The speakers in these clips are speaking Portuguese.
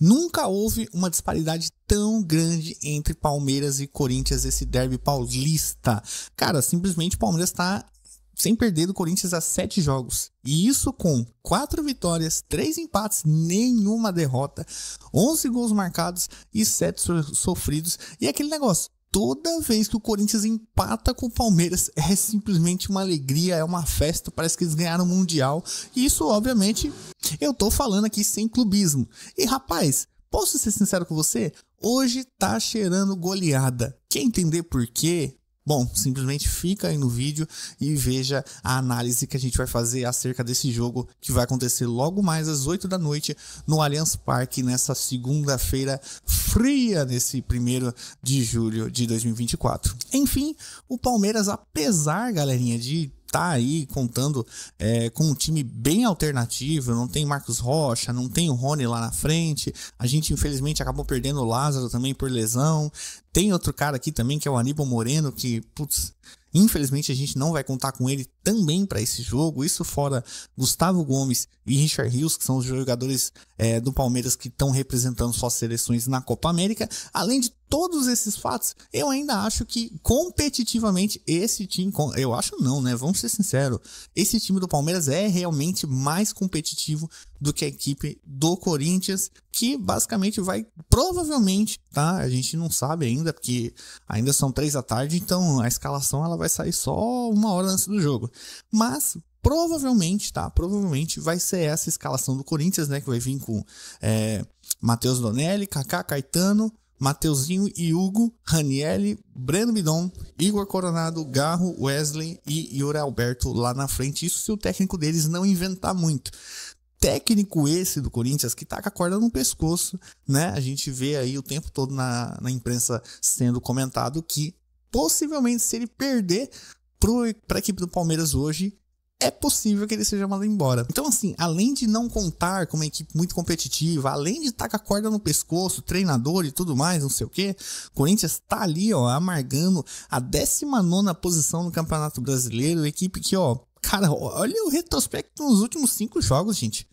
Nunca houve uma disparidade tão grande entre Palmeiras e Corinthians, esse derby paulista. Cara, simplesmente o Palmeiras está sem perder do Corinthians a sete jogos. E isso com quatro vitórias, três empates, nenhuma derrota, 11 gols marcados e sete so sofridos. E é aquele negócio, toda vez que o Corinthians empata com o Palmeiras, é simplesmente uma alegria, é uma festa, parece que eles ganharam o Mundial. E isso, obviamente, eu tô falando aqui sem clubismo. E rapaz, posso ser sincero com você? Hoje tá cheirando goleada. Quer entender por quê? Bom, simplesmente fica aí no vídeo e veja a análise que a gente vai fazer acerca desse jogo que vai acontecer logo mais às 8 da noite no Allianz Parque nessa segunda-feira fria, nesse primeiro de julho de 2024. Enfim, o Palmeiras, apesar, galerinha, de tá aí contando é, com um time bem alternativo, não tem Marcos Rocha, não tem o Rony lá na frente. A gente infelizmente acabou perdendo o Lázaro também por lesão. Tem outro cara aqui também que é o Aníbal Moreno, que, putz, infelizmente a gente não vai contar com ele também para esse jogo. Isso fora Gustavo Gomes e Richard Rios, que são os jogadores é, do Palmeiras que estão representando suas seleções na Copa América, além de todos esses fatos, eu ainda acho que competitivamente esse time, eu acho não, né? Vamos ser sinceros, esse time do Palmeiras é realmente mais competitivo do que a equipe do Corinthians, que basicamente vai provavelmente, tá? A gente não sabe ainda porque ainda são três da tarde, então a escalação ela vai sair só uma hora antes do jogo. Mas provavelmente, tá? Provavelmente vai ser essa escalação do Corinthians, né? Que vai vir com é, Matheus Donelli, Kaká, Caetano, Mateuzinho e Hugo, Raniele, Breno Bidon, Igor Coronado, Garro, Wesley e Yuri Alberto lá na frente. Isso se o técnico deles não inventar muito. Técnico esse do Corinthians que tá com a corda no pescoço, né? A gente vê aí o tempo todo na, na imprensa sendo comentado que possivelmente se ele perder para a equipe do Palmeiras hoje, é possível que ele seja mandado embora. Então, assim, além de não contar com uma equipe muito competitiva, além de estar tá com a corda no pescoço, treinador e tudo mais, não sei o que, Corinthians está ali, ó, amargando a 19 posição no Campeonato Brasileiro, equipe que, ó, Cara, olha o retrospecto nos últimos cinco jogos, gente.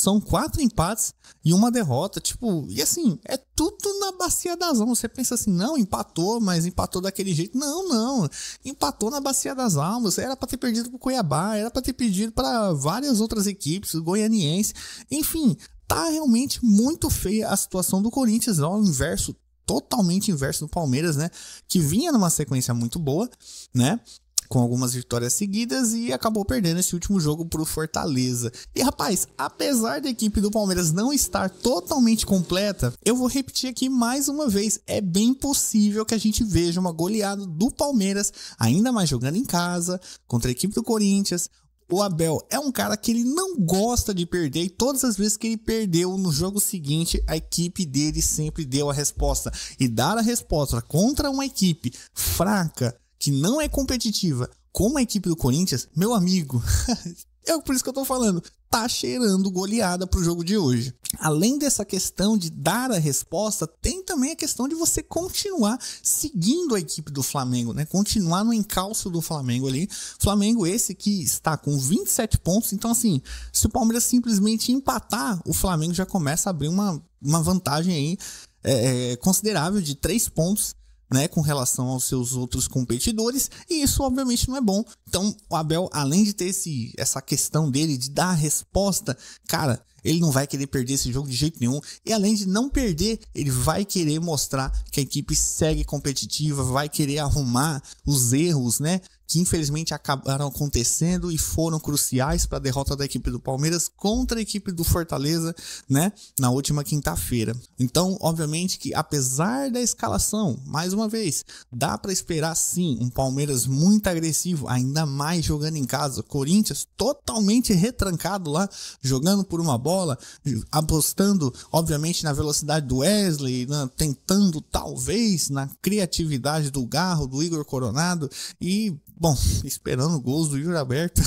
São quatro empates e uma derrota. Tipo, e assim, é tudo na bacia das almas. Você pensa assim, não, empatou, mas empatou daquele jeito. Não, não. Empatou na bacia das almas. Era para ter perdido pro Cuiabá, era para ter perdido para várias outras equipes, o goianiense. Enfim, tá realmente muito feia a situação do Corinthians, ao inverso totalmente inverso do Palmeiras, né? Que vinha numa sequência muito boa, né? com algumas vitórias seguidas e acabou perdendo esse último jogo pro Fortaleza. E rapaz, apesar da equipe do Palmeiras não estar totalmente completa, eu vou repetir aqui mais uma vez, é bem possível que a gente veja uma goleada do Palmeiras, ainda mais jogando em casa, contra a equipe do Corinthians, o Abel é um cara que ele não gosta de perder e todas as vezes que ele perdeu no jogo seguinte, a equipe dele sempre deu a resposta. E dar a resposta contra uma equipe fraca que não é competitiva, como a equipe do Corinthians, meu amigo, é por isso que eu tô falando, tá cheirando goleada pro jogo de hoje. Além dessa questão de dar a resposta, tem também a questão de você continuar seguindo a equipe do Flamengo, né? Continuar no encalço do Flamengo ali. Flamengo esse que está com 27 pontos, então assim, se o Palmeiras simplesmente empatar, o Flamengo já começa a abrir uma, uma vantagem aí é, é considerável de 3 pontos né, com relação aos seus outros competidores, e isso obviamente não é bom. Então, o Abel, além de ter esse, essa questão dele de dar a resposta, cara, ele não vai querer perder esse jogo de jeito nenhum. E além de não perder, ele vai querer mostrar que a equipe segue competitiva, vai querer arrumar os erros, né? que infelizmente acabaram acontecendo e foram cruciais para a derrota da equipe do Palmeiras contra a equipe do Fortaleza, né, na última quinta-feira. Então, obviamente que apesar da escalação, mais uma vez, dá para esperar sim um Palmeiras muito agressivo, ainda mais jogando em casa, Corinthians totalmente retrancado lá, jogando por uma bola, apostando obviamente na velocidade do Wesley, né, tentando talvez na criatividade do Garro, do Igor Coronado e Bom, esperando gols do Yuri Aberto,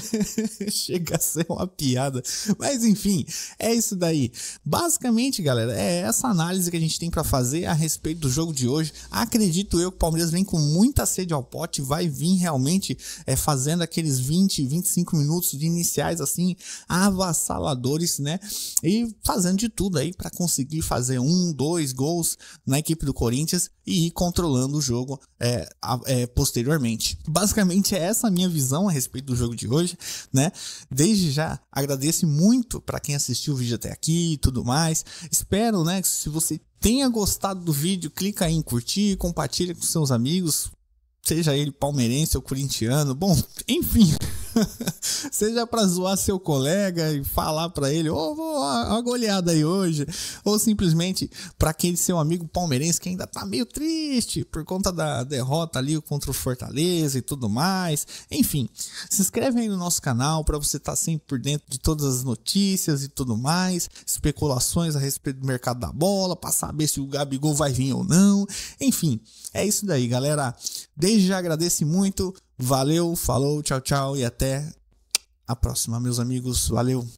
chega a ser uma piada. Mas enfim, é isso daí. Basicamente, galera, é essa análise que a gente tem para fazer a respeito do jogo de hoje. Acredito eu que o Palmeiras vem com muita sede ao pote, vai vir realmente é, fazendo aqueles 20, 25 minutos de iniciais assim avassaladores, né? E fazendo de tudo aí para conseguir fazer um, dois gols na equipe do Corinthians e ir controlando o jogo é, é, posteriormente basicamente é essa a minha visão a respeito do jogo de hoje, né? Desde já agradeço muito para quem assistiu o vídeo até aqui e tudo mais. Espero, né, que se você tenha gostado do vídeo, clica aí em curtir, compartilha com seus amigos, seja ele palmeirense ou corintiano, bom, enfim. Seja para zoar seu colega e falar para ele, ô, oh, a goleada aí hoje, ou simplesmente para aquele seu amigo palmeirense que ainda tá meio triste por conta da derrota ali contra o Fortaleza e tudo mais. Enfim, se inscreve aí no nosso canal para você estar tá sempre por dentro de todas as notícias e tudo mais, especulações a respeito do mercado da bola, para saber se o Gabigol vai vir ou não. Enfim, é isso daí, galera. Desde já agradece muito Valeu, falou, tchau, tchau e até a próxima, meus amigos. Valeu!